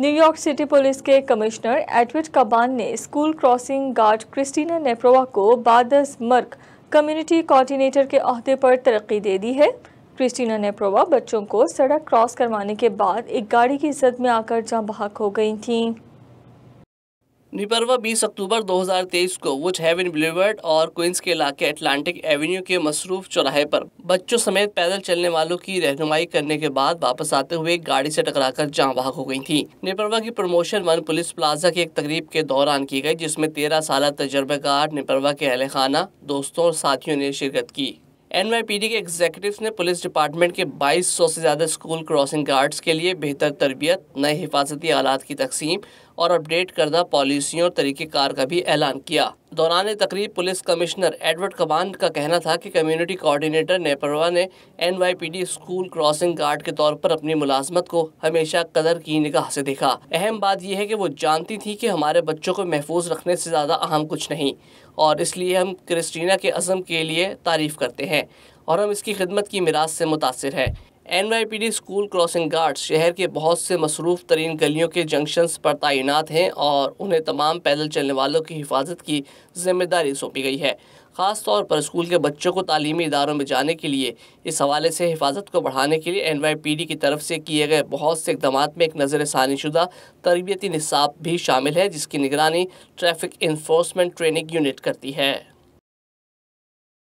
New York city police के commissioner एडविड Caban ने school crossing guard Christina Nefrova को बादस मर्क कम्युनिटी कोऑर्डिनेटर के अहदे पर तरक्की दे दी है क्रिस्टीना नेप्रोवा बच्चों को सड़क क्रॉस करवाने के बाद एक गाड़ी की जद में आकर जहाँ बहक हो गई थीं निपरवा 20 अक्टूबर 2023 को वुच हेवन ब्लूवर्ड और क्वींस के इलाके अटलांटिक एवेन्यू के मसरूफ चौराहे पर बच्चों समेत पैदल चलने वालों की रहनुमाई करने के बाद वापस आते हुए गाड़ी से टकराकर जाँ बाहक हो गई थी निपरवा की प्रमोशन वन पुलिस प्लाजा की एक तकरीब के दौरान की गई जिसमें तेरह साल तजर्बेकार निपरवा के अहल खाना दोस्तों और साथियों ने शिरकत की एनवाईपीडी के एग्जीक्यूटिव ने पुलिस डिपार्टमेंट के 2200 से ज़्यादा स्कूल क्रॉसिंग गार्ड्स के लिए बेहतर तरबियत नए हिफाजती आलात की तकसीम और अपडेट करदा पॉलिसियों और तरीक़ेकार का भी ऐलान किया दौरान तकरीब पुलिस कमिश्नर एडवर्ड कबान का कहना था कि कम्युनिटी कोऑर्डिनेटर नेपरवा ने एनवाईपीडी स्कूल क्रॉसिंग गार्ड के तौर पर अपनी मुलाजमत को हमेशा कदर की निगाह से देखा अहम बात यह है कि वो जानती थी कि हमारे बच्चों को महफूज रखने से ज़्यादा अहम कुछ नहीं और इसलिए हम क्रिस्टीना के अज़म के लिए तारीफ़ करते हैं और हम इसकी खिदमत की मिराज से मुतासर हैं एन स्कूल क्रॉसिंग गार्ड्स शहर के बहुत से मसरूफ़ तरीन गलियों के जंक्शंस पर तैनात हैं और उन्हें तमाम पैदल चलने वालों की हिफाजत की जिम्मेदारी सौंपी गई है ख़ास तौर पर स्कूल के बच्चों को तालीमी इदारों में जाने के लिए इस हवाले से हिफाजत को बढ़ाने के लिए एन की तरफ से किए गए बहुत से इकदाम में एक नज़र षानीशुदा तरबियती निसाब भी शामिल है जिसकी निगरानी ट्रैफिक इन्फोर्समेंट ट्रेनिंग यूनिट करती है